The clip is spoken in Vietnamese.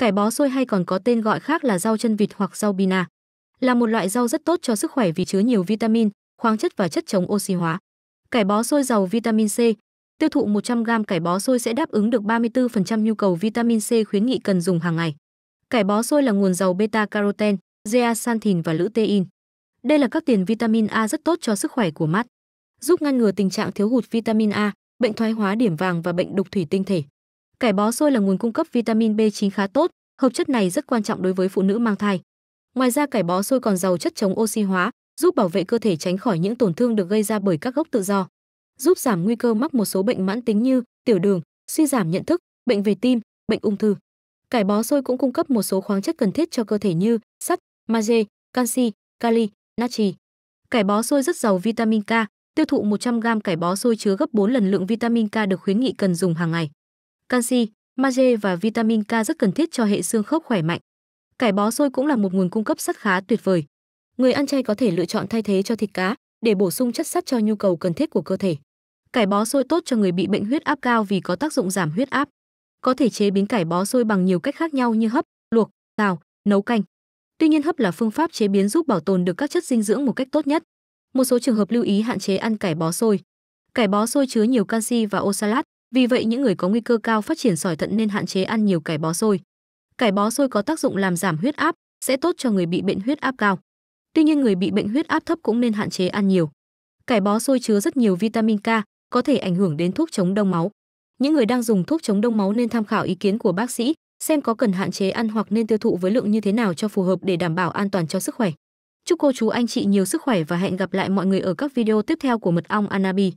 Cải bó xôi hay còn có tên gọi khác là rau chân vịt hoặc rau bina, là một loại rau rất tốt cho sức khỏe vì chứa nhiều vitamin, khoáng chất và chất chống oxy hóa. Cải bó xôi giàu vitamin C. Tiêu thụ 100 g cải bó xôi sẽ đáp ứng được 34% nhu cầu vitamin C khuyến nghị cần dùng hàng ngày. Cải bó xôi là nguồn giàu beta carotene, zeaxanthin và lutein. Đây là các tiền vitamin A rất tốt cho sức khỏe của mắt, giúp ngăn ngừa tình trạng thiếu hụt vitamin A, bệnh thoái hóa điểm vàng và bệnh đục thủy tinh thể. Cải bó xôi là nguồn cung cấp vitamin B9 khá tốt, hợp chất này rất quan trọng đối với phụ nữ mang thai. Ngoài ra cải bó xôi còn giàu chất chống oxy hóa, giúp bảo vệ cơ thể tránh khỏi những tổn thương được gây ra bởi các gốc tự do, giúp giảm nguy cơ mắc một số bệnh mãn tính như tiểu đường, suy giảm nhận thức, bệnh về tim, bệnh ung thư. Cải bó xôi cũng cung cấp một số khoáng chất cần thiết cho cơ thể như sắt, magie, canxi, kali, natri. Cải bó xôi rất giàu vitamin K, tiêu thụ 100 g cải bó xôi chứa gấp 4 lần lượng vitamin K được khuyến nghị cần dùng hàng ngày canxi, magie và vitamin K rất cần thiết cho hệ xương khớp khỏe mạnh. Cải bó xôi cũng là một nguồn cung cấp sắt khá tuyệt vời. Người ăn chay có thể lựa chọn thay thế cho thịt cá để bổ sung chất sắt cho nhu cầu cần thiết của cơ thể. Cải bó xôi tốt cho người bị bệnh huyết áp cao vì có tác dụng giảm huyết áp. Có thể chế biến cải bó xôi bằng nhiều cách khác nhau như hấp, luộc, xào, nấu canh. Tuy nhiên hấp là phương pháp chế biến giúp bảo tồn được các chất dinh dưỡng một cách tốt nhất. Một số trường hợp lưu ý hạn chế ăn cải bó xôi. Cải bó xôi chứa nhiều canxi và oxalat, vì vậy những người có nguy cơ cao phát triển sỏi thận nên hạn chế ăn nhiều cải bó xôi. Cải bó xôi có tác dụng làm giảm huyết áp, sẽ tốt cho người bị bệnh huyết áp cao. Tuy nhiên người bị bệnh huyết áp thấp cũng nên hạn chế ăn nhiều. Cải bó xôi chứa rất nhiều vitamin K, có thể ảnh hưởng đến thuốc chống đông máu. Những người đang dùng thuốc chống đông máu nên tham khảo ý kiến của bác sĩ, xem có cần hạn chế ăn hoặc nên tiêu thụ với lượng như thế nào cho phù hợp để đảm bảo an toàn cho sức khỏe. Chúc cô chú anh chị nhiều sức khỏe và hẹn gặp lại mọi người ở các video tiếp theo của Mật ong Anabi.